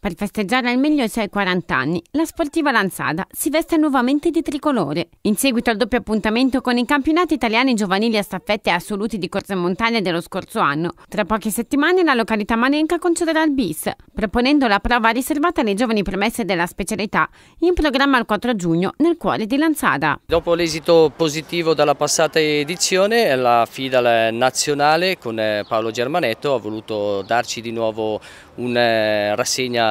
Per festeggiare al meglio i suoi 40 anni, la sportiva Lanzada si veste nuovamente di tricolore. In seguito al doppio appuntamento con i campionati italiani giovanili a staffette e assoluti di corsa in montagna dello scorso anno, tra poche settimane la località Manenca concederà il bis, proponendo la prova riservata alle giovani promesse della specialità, in programma il 4 giugno nel cuore di Lanzada. Dopo l'esito positivo dalla passata edizione, la FIDAL nazionale con eh, Paolo Germanetto ha voluto darci di nuovo una eh, rassegna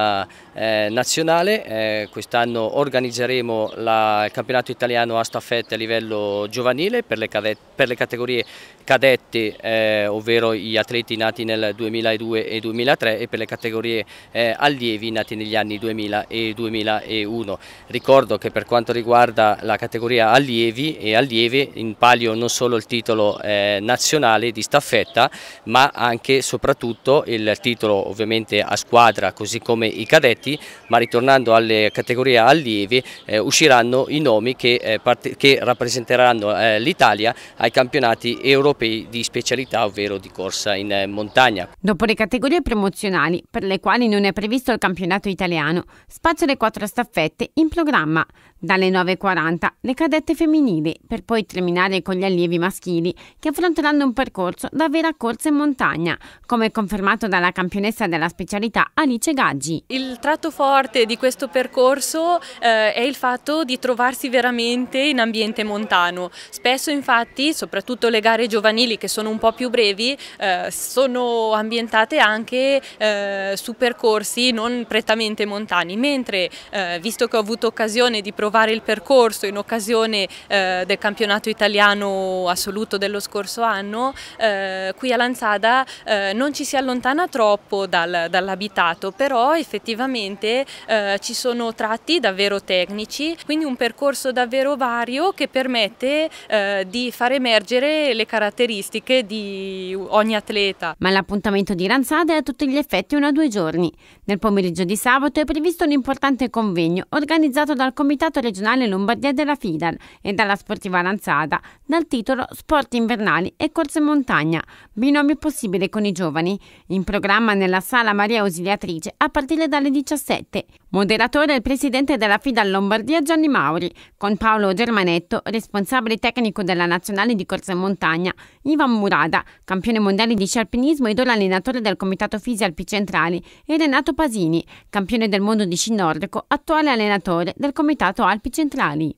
eh, nazionale, eh, quest'anno organizzeremo la, il campionato italiano a staffette a livello giovanile per le, cadette, per le categorie cadette, eh, ovvero gli atleti nati nel 2002 e 2003 e per le categorie eh, allievi nati negli anni 2000 e 2001. Ricordo che per quanto riguarda la categoria allievi e allievi in palio non solo il titolo eh, nazionale di staffetta ma anche e soprattutto il titolo ovviamente a squadra così come come i cadetti, ma ritornando alle categorie allievi eh, usciranno i nomi che, eh, che rappresenteranno eh, l'Italia ai campionati europei di specialità, ovvero di corsa in eh, montagna. Dopo le categorie promozionali, per le quali non è previsto il campionato italiano, spazio alle quattro staffette in programma. Dalle 9.40 le cadette femminili, per poi terminare con gli allievi maschili, che affronteranno un percorso da vera corsa in montagna, come confermato dalla campionessa della specialità Alice Gaggi il tratto forte di questo percorso eh, è il fatto di trovarsi veramente in ambiente montano. Spesso infatti, soprattutto le gare giovanili che sono un po' più brevi, eh, sono ambientate anche eh, su percorsi non prettamente montani, mentre eh, visto che ho avuto occasione di provare il percorso in occasione eh, del campionato italiano assoluto dello scorso anno, eh, qui a Lanzada non ci si allontana troppo dal, dall'abitato, però è effettivamente eh, ci sono tratti davvero tecnici, quindi un percorso davvero vario che permette eh, di far emergere le caratteristiche di ogni atleta. Ma l'appuntamento di Ranzade è a tutti gli effetti uno a due giorni. Nel pomeriggio di sabato è previsto un importante convegno organizzato dal Comitato regionale Lombardia della FIDAL e dalla Sportiva Ranzada dal titolo Sport invernali e corse montagna, binomio possibile con i giovani. In programma nella sala Maria Ausiliatrice a partecipare aprile dalle 17. Moderatore il presidente della FIDA Lombardia Gianni Mauri, con Paolo Germanetto, responsabile tecnico della nazionale di corsa in montagna, Ivan Murada, campione mondiale di sci-alpinismo ed ora allenatore del comitato Fisi Alpicentrali, e Renato Pasini, campione del mondo di sci nordico, attuale allenatore del comitato Alpi Centrali.